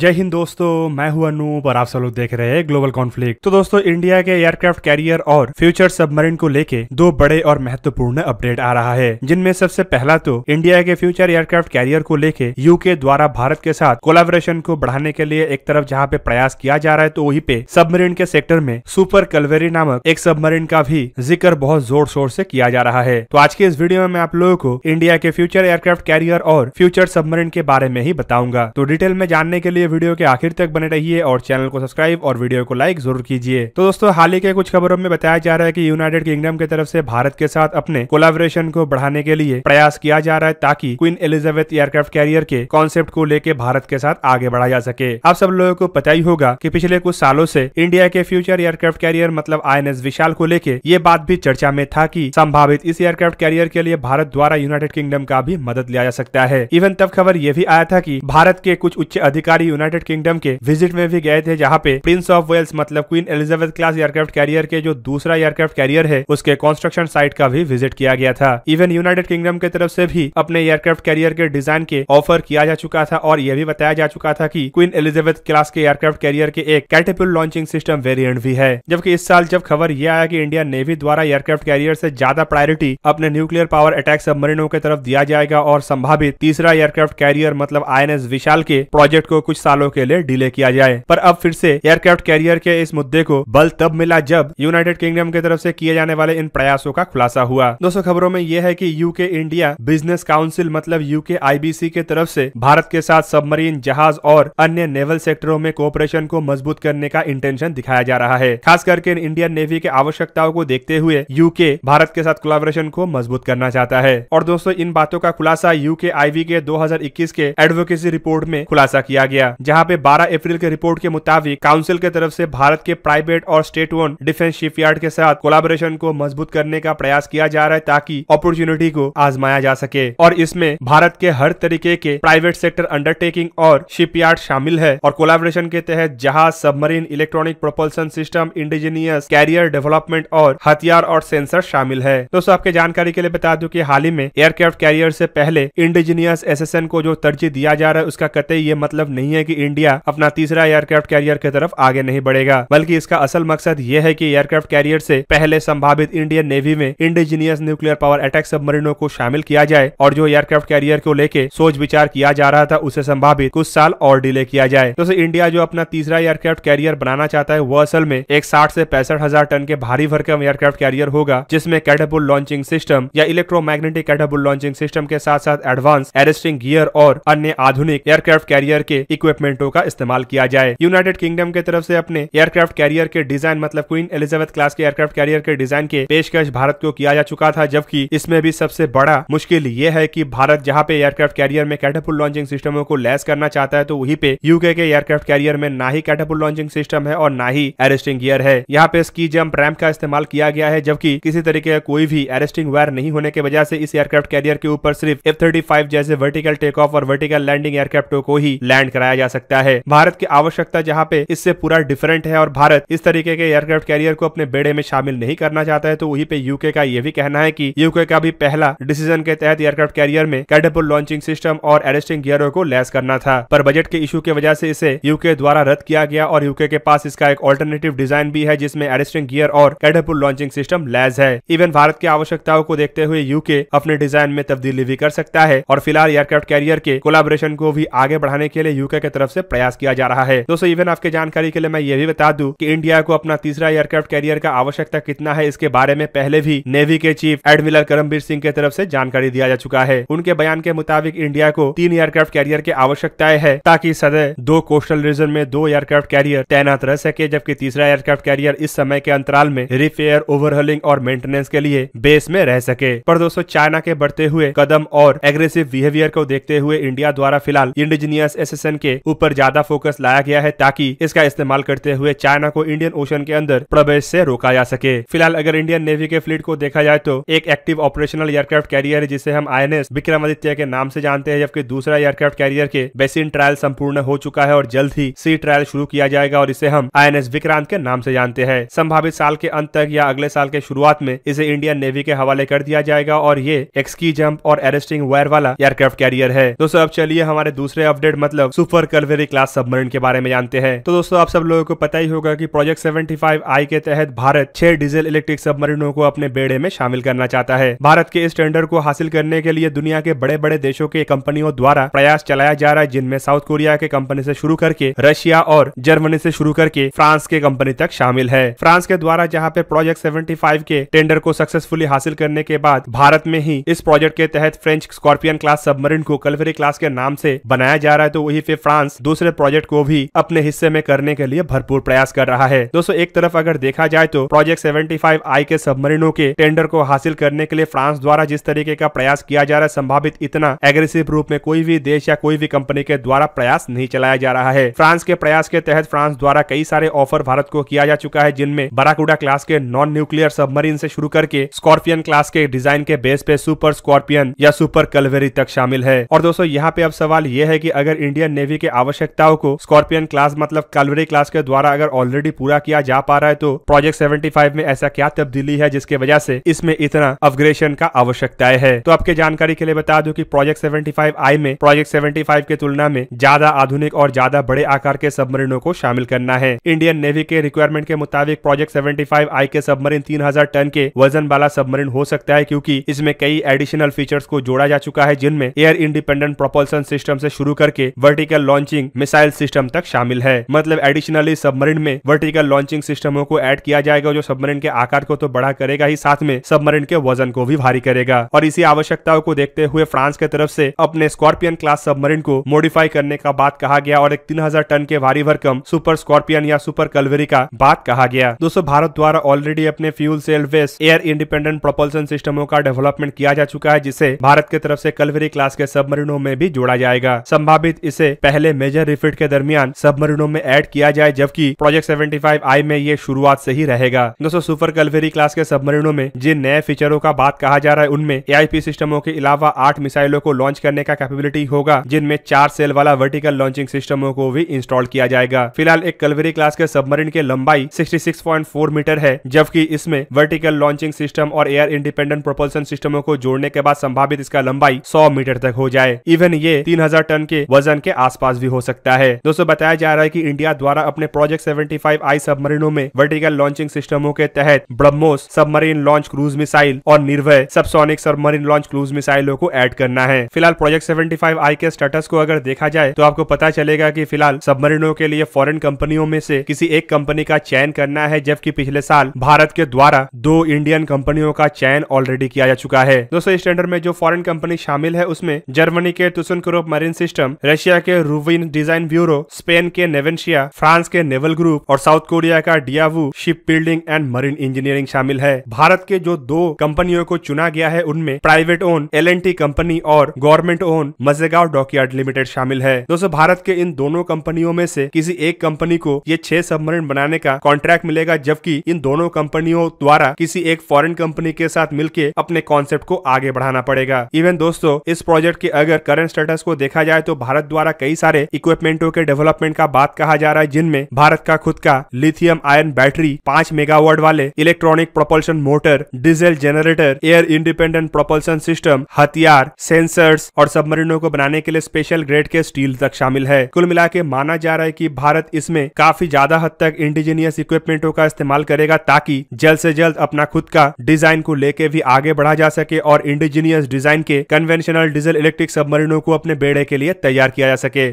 जय हिंद दोस्तों मैं हूं अनूप और आप सब लोग देख रहे हैं ग्लोबल कॉन्फ्लिक्ट तो दोस्तों इंडिया के एयरक्राफ्ट कैरियर और फ्यूचर सबमरीन को लेके दो बड़े और महत्वपूर्ण अपडेट आ रहा है जिनमें सबसे पहला तो इंडिया के फ्यूचर एयरक्राफ्ट कैरियर को लेके यूके द्वारा भारत के साथ कोलाबोरेशन को बढ़ाने के लिए एक तरफ जहाँ पे प्रयास किया जा रहा है तो वही पे सबमरीन के सेक्टर में सुपर कलवेरी नामक एक सबमरीन का भी जिक्र बहुत जोर शोर ऐसी किया जा रहा है तो आज के इस वीडियो में आप लोगों को इंडिया के फ्यूचर एयरक्राफ्ट कैरियर और फ्यूचर सबमरीन के बारे में ही बताऊंगा तो डिटेल में जानने के लिए लिए वीडियो के आखिर तक बने रहिए और चैनल को सब्सक्राइब और वीडियो को लाइक जरूर कीजिए तो दोस्तों हाल ही के कुछ खबरों में बताया जा रहा है की यूनाइटेड किंगडम की तरफ से भारत के साथ अपने कोलाबोरेशन को बढ़ाने के लिए प्रयास किया जा रहा है ताकि क्वीन एलिजाबेथ एयरक्राफ्ट कैरियर के कॉन्सेप्ट को लेकर भारत के साथ आगे बढ़ा जा सके आप सब लोगों को पता ही होगा की पिछले कुछ सालों ऐसी इंडिया के फ्यूचर एयरक्राफ्ट कैरियर मतलब आई विशाल को लेके ये बात भी चर्चा में था कि संभावित इस एयरक्राफ्ट कैरियर के लिए भारत द्वारा यूनाइटेड किंगडम का भी मदद लिया जा सकता है इवन तब खबर ये भी आया था कि भारत के कुछ उच्च अधिकारी यूनाइटेड किंगडम के विजिट में भी गए थे जहाँ पे प्रिंस ऑफ वेल्स मतलब Queen Elizabeth class aircraft carrier के जो दूसरा एयरक्राफ्ट कैरियर है उसके कंस्ट्रक्शन साइट का भी विजिट किया गया था इवन यूनाइटेड किंगडम के तरफ से भी अपने एयरक्राफ्ट कैरियर के डिजाइन के ऑफर किया जा चुका था और यह भी बताया जा चुका था की क्वीन एलिजाबेथ क्लास के एयरक्राफ्ट कैरियर के एक कैटेपुल लॉन्चिंग सिस्टम वेरियंट भी है जबकि इस साल जब खबर यह आया की इंडियन नेवी द्वारा एयरक्राफ्ट कैरियर से ज्यादा प्रायोरिटी अपने न्यूक्लियर पावर अटैक सबमरीनों के तरफ दिया जाएगा और संभावित तीसरा एयरक्राफ्ट कैरियर मतलब आई विशाल के प्रोजेक्ट को कुछ कुछ सालों के लिए डिले किया जाए पर अब फिर से एयरक्राफ्ट कैरियर के इस मुद्दे को बल तब मिला जब यूनाइटेड किंगडम की तरफ से किए जाने वाले इन प्रयासों का खुलासा हुआ दोस्तों खबरों में यह है कि यूके इंडिया बिजनेस काउंसिल मतलब यूके आईबीसी के तरफ से भारत के साथ सबमरीन जहाज और अन्य नेवल सेक्टरों में कोऑपरेशन को मजबूत करने का इंटेंशन दिखाया जा रहा है खास करके इंडियन नेवी के आवश्यकताओं को देखते हुए यूके भारत के साथ कोलाबोरेशन को मजबूत करना चाहता है और दोस्तों इन बातों का खुलासा यूके आईवी के 2021 के एडवोकेसी रिपोर्ट में खुलासा किया गया गया जहाँ पे 12 अप्रैल के रिपोर्ट के मुताबिक काउंसिल के तरफ से भारत के प्राइवेट और स्टेट ओन डिफेंस शिपयार्ड के साथ कोलाबोरेशन को मजबूत करने का प्रयास किया जा रहा है ताकि अपॉर्चुनिटी को आजमाया जा सके और इसमें भारत के हर तरीके के प्राइवेट सेक्टर अंडरटेकिंग और शिपयार्ड शामिल है और कोलाबोरेशन के तहत जहाज submarine electronic propulsion system indigenous carrier development और हथियार और सेंसर शामिल है दोस्तों आपके जानकारी के लिए बता दूं कि हाल ही में एयरक्राफ्ट कैरियर से पहले इंडिजीनियस एसएसएन को जो तरजीह दिया जा रहा है उसका कतई ये मतलब नहीं नहीं है कि इंडिया अपना तीसरा एयरक्राफ्ट कैरियर की तरफ आगे नहीं बढ़ेगा बल्कि इसका असल मकसद यह है कि एयरक्राफ्ट कैरियर से पहले संभावित इंडियन नेवी में इंडिजीनियस न्यूक्लियर पावर अटैक सबमरीनों को शामिल किया जाए और जो एयरक्राफ्ट कैरियर को लेके सोच विचार किया जा रहा था उसे संभावित कुछ साल और डिले किया जाए तो इंडिया जो अपना तीसरा एयरक्राफ्ट कैरियर बनाना चाहता है वो असल में एक साठ ऐसी पैंसठ हजार टन के भारी भरकम एयरक्राफ्ट कैरियर होगा जिसमें कैटाबुल लॉन्चिंग सिस्टम या इलेक्ट्रोमैग्नेटिक कैटेबुल लॉन्चिंग सिस्टम के साथ साथ एडवांस एरेस्टिंग गियर और अन्य आधुनिक एयरक्राफ्ट कैरियर के इक्विपमेंटों का इस्तेमाल किया जाए यूनाइटेड किंगडम के तरफ से अपने एयरक्राफ्ट कैरियर के डिजाइन मतलब क्वीन एलिजाबेथ क्लास के एयरक्राफ्ट कैरियर के डिजाइन के पेशकश भारत को किया जा चुका था जबकि इसमें भी सबसे बड़ा मुश्किल ये है की भारत जहाँ पे एयरक्राफ्ट कैरियर में कैटापुल लॉन्चिंग सिस्टमों को लैस करना चाहता है तो वही पे यूके के एयरक्राफ्ट कैरियर में ना ही कैटापुल लॉन्चिंग सिस्टम है और ना ही एरेस्टिंग गियर है यहाँ पे स्की जम्प रैम्प का इस्तेमाल किया गया है जबकि किसी तरीके का कोई भी एरेस्टिंग वायर नहीं होने की वजह से इस एयरक्राफ्ट कैरियर के ऊपर सिर्फ एफ थर्टी फाइव जैसे वर्टिकल टेक ऑफ और वर्टिकल लैंडिंग एयरक्राफ्टों को ही लैंड कराया बनाया जा सकता है भारत की आवश्यकता जहाँ पे इससे पूरा डिफरेंट है और भारत इस तरीके के एयरक्राफ्ट कैरियर को अपने बेड़े में शामिल नहीं करना चाहता है तो वही पे यूके का यह भी कहना है की यूके का भी पहला डिसीजन के तहत एयरक्राफ्ट कैरियर में कैडेबल लॉन्चिंग सिस्टम और एडेस्टिंग गियरों को लैस करना था पर बजट के इशू की वजह से इसे यूके द्वारा रद्द किया गया और यूके के पास इसका एक ऑल्टरनेटिव डिजाइन भी है जिसमें एडेस्टिंग गियर और कैडेबल लॉन्चिंग सिस्टम लैस है इवन भारत की आवश्यकताओं को देखते हुए यूके अपने डिजाइन में तब्दीली भी कर सकता है और फिलहाल एयरक्राफ्ट कैरियर के कोलाबोरेशन को भी आगे बढ़ाने के लिए यूके की तरफ से प्रयास किया जा रहा है दोस्तों इवन आपके जानकारी के लिए मैं ये भी बता दूं कि इंडिया को अपना तीसरा एयरक्राफ्ट कैरियर का आवश्यकता कितना है इसके बारे में पहले भी नेवी के चीफ एडमिरल करमबीर सिंह के तरफ ऐसी जानकारी दिया जा चुका है उनके बयान के मुताबिक इंडिया को तीन एयरक्राफ्ट कैरियर की आवश्यकताएं है ताकि सदैव दो कोस्टल रीजन में दो एयरक्राफ्ट कैरियर तैनात रह सके जबकि तीसरा एयरक्राफ्ट कैरियर इस समय के अंतराल में रिपेयर ओवरहलिंग और मेंटेनेंस के लिए बेस में रह सके पर दोस्तों चाइना के बढ़ते हुए कदम और एग्रेसिव बिहेवियर को देखते हुए इंडिया द्वारा फिलहाल इंडिजीनियस एसेसन के ऊपर ज्यादा फोकस लाया गया है ताकि इसका इस्तेमाल करते हुए चाइना को इंडियन ओशन के अंदर प्रवेश से रोका जा सके फिलहाल अगर इंडियन नेवी के फ्लीट को देखा जाए तो एक एक्टिव ऑपरेशनल एयरक्राफ्ट कैरियर है जिसे हम आई विक्रमादित्य के नाम से जानते हैं जबकि दूसरा एयरक्राफ्ट कैरियर के बेसिन ट्रायल संपूर्ण हो चुका है और जल्द ही सी ट्रायल शुरू किया जाएगा और इसे हम आई विक्रांत के नाम से जानते हैं संभावित साल के अंत तक या अगले साल के शुरुआत में इसे इंडियन नेवी के हवाले कर दिया जाएगा और ये एक्सकी जंप और एरेस्टिंग वायर वाला एयरक्राफ्ट कैरियर है दोस्तों अब चलिए हमारे दूसरे अपडेट मतलब सुपर पर कल क्लास सबमरीन के बारे में जानते हैं तो दोस्तों आप सब लोगों को पता ही होगा कि प्रोजेक्ट 75 आई के तहत भारत छह डीजल इलेक्ट्रिक सबमरीनों को अपने बेड़े में शामिल करना चाहता है भारत के इस टेंडर को हासिल करने के लिए दुनिया के बड़े बड़े देशों के कंपनियों द्वारा प्रयास चलाया जा रहा है जिनमें साउथ कोरिया के कंपनी से शुरू करके रशिया और जर्मनी से शुरू करके फ्रांस के कंपनी तक शामिल है फ्रांस के द्वारा जहाँ पे प्रोजेक्ट 75 के टेंडर को सक्सेसफुली हासिल करने के बाद भारत में ही इस प्रोजेक्ट के तहत फ्रेंच स्कॉर्पियन क्लास सबमरीन को कलवेरी क्लास के नाम से बनाया जा रहा है तो वही फिर फ्रांस दूसरे प्रोजेक्ट को भी अपने हिस्से में करने के लिए भरपूर प्रयास कर रहा है दोस्तों एक तरफ अगर देखा जाए तो प्रोजेक्ट सेवेंटी आई के सबमरीनों के टेंडर को हासिल करने के लिए फ्रांस द्वारा जिस तरीके का प्रयास किया जा रहा है संभावित इतना एग्रेसिव रूप में कोई भी देश या कोई भी कंपनी के द्वारा प्रयास नहीं चलाया जा रहा है फ्रांस के प्रयास के तहत फ्रांस द्वारा कई सारे ऑफर भारत को किया जा चुका है जिनमें बराकुडा क्लास के नॉन न्यूक्लियर सबमरीन से शुरू करके स्कॉर्पियन क्लास के डिजाइन के बेस पे सुपर स्कॉर्पियन या सुपर कलवेरी तक शामिल है और दोस्तों यहाँ पे अब सवाल ये है की अगर इंडियन नेवी नेवी की आवश्यकताओं को स्कॉर्पियन क्लास मतलब कलवरी क्लास के द्वारा अगर ऑलरेडी पूरा किया जा पा रहा है तो प्रोजेक्ट सेवेंटी में ऐसा क्या तब्दीली है जिसके वजह से इसमें इतना अपग्रेशन का आवश्यकता है तो आपके जानकारी के लिए बता दो की प्रोजेक्ट सेवेंटी आई में प्रोजेक्ट सेवेंटी की तुलना में ज्यादा आधुनिक और ज्यादा बड़े आकार के सबमरीनों को शामिल करना है इंडियन नेवी के रिक्वायरमेंट के मुताबिक प्रोजेक्ट सेवेंटी आई के सबमरीन तीन टन के वजन वाला सबमरीन हो सकता है क्योंकि इसमें कई एडिशनल फीचर्स को जोड़ा जा चुका है जिनमें एयर इंडिपेंडेंट प्रोपल्सन सिस्टम से शुरू करके वर्टिकल लॉन्चिंग मिसाइल सिस्टम तक शामिल है मतलब एडिशनली सबमरीन में वर्टिकल लॉन्चिंग सिस्टमों को ऐड किया जाएगा जो सबमरीन के आकार को तो बड़ा करेगा ही साथ में सबमरीन के वजन को भी भारी करेगा और इसी आवश्यकताओं को देखते हुए फ्रांस के तरफ से अपने स्कॉर्पियन क्लास सबमरीन को मॉडिफाई करने का बात कहा गया और एक 3000 टन के भारी भरकम सुपर स्कॉर्पियन या सुपर कलवेरी का बात कहा गया दोस्तों भारत द्वारा ऑलरेडी अपने fuel cell based air independent propulsion सिस्टमों का डेवलपमेंट किया जा चुका है जिसे भारत के तरफ से कलवरी क्लास के सबमरीनों में भी जोड़ा जाएगा संभावित इसे पहले पहले मेजर रिफिट के दरमियान सबमरीनों में ऐड किया जाए जबकि प्रोजेक्ट 75 आई में ये शुरुआत से ही रहेगा दोस्तों सुपर कल्वेरी क्लास के सबमरीनों में जिन नए फीचरों का बात कहा जा रहा है उनमें ए सिस्टमों के अलावा आठ मिसाइलों को लॉन्च करने का कैपेबिलिटी होगा जिनमें चार सेल वाला वर्टिकल लॉन्चिंग सिस्टमों को भी इंस्टॉल किया जाएगा फिलहाल एक कल्वेरी क्लास के सबमरीन के लंबाई 66.4 मीटर है जबकि इसमें वर्टिकल लॉन्चिंग सिस्टम और एयर इंडिपेंडेंट प्रोपल्सन सिस्टमों को जोड़ने के बाद संभावित इसका लंबाई 100 मीटर तक हो जाए इवन ये तीन टन के वजन के आसपास आसपास भी हो सकता है दोस्तों बताया जा रहा है कि इंडिया द्वारा अपने प्रोजेक्ट 75 आई सबमरीनों में वर्टिकल लॉन्चिंग सिस्टमों के तहत BrahMos submarine launch cruise missile और Nirbhay subsonic submarine launch cruise मिसाइलों को एड करना है फिलहाल प्रोजेक्ट फाइव आई के स्टेटस को अगर देखा जाए तो आपको पता चलेगा की फिलहाल सबमरीनों के लिए फॉरन कंपनियों में ऐसी किसी एक कंपनी का चयन करना है जबकि पिछले साल भारत के द्वारा दो इंडियन कंपनियों का चयन ऑलरेडी किया जा चुका है दोस्तों स्टैंडर्ड में जो फॉरेन कंपनी शामिल है उसमें जर्मनी के तुसन मरीन सिस्टम रशिया के रूविन डिजाइन ब्यूरो स्पेन के नेवेंशिया फ्रांस के नेवल ग्रुप और साउथ कोरिया का Daewoo ship building and marine engineering शामिल है भारत के जो दो कंपनियों को चुना गया है उनमें प्राइवेट ओन एल कंपनी और government own Mazagon dockyard limited शामिल है दोस्तों भारत के इन दोनों कंपनियों में से किसी एक कंपनी को ये छह सबमरीन बनाने का कॉन्ट्रैक्ट मिलेगा जबकि इन दोनों कंपनियों द्वारा किसी एक फॉरेन कंपनी के साथ मिलकर अपने कॉन्सेप्ट को आगे बढ़ाना पड़ेगा इवन दोस्तों इस प्रोजेक्ट के अगर करंट स्टेटस को देखा जाए तो भारत द्वारा कई सारे इक्विपमेंटों के डेवलपमेंट का बात कहा जा रहा है जिनमें भारत का खुद का लिथियम आयन बैटरी पांच मेगावाट वाले electronic propulsion motor diesel generator air independent propulsion system हथियार सेंसर्स और सबमरीनों को बनाने के लिए स्पेशल ग्रेड के स्टील तक शामिल है कुल मिला के माना जा रहा है की भारत इसमें काफी ज्यादा हद तक इंडिजीनियस इक्विपमेंटों का इस्तेमाल करेगा ताकि जल्द से जल्द अपना खुद का डिजाइन को लेके भी आगे बढ़ा जा सके और इंडिजीनियस डिजाइन के कन्वेंशनल डीजल इलेक्ट्रिक सबमरीनों को अपने बेड़े के लिए तैयार किया जा सके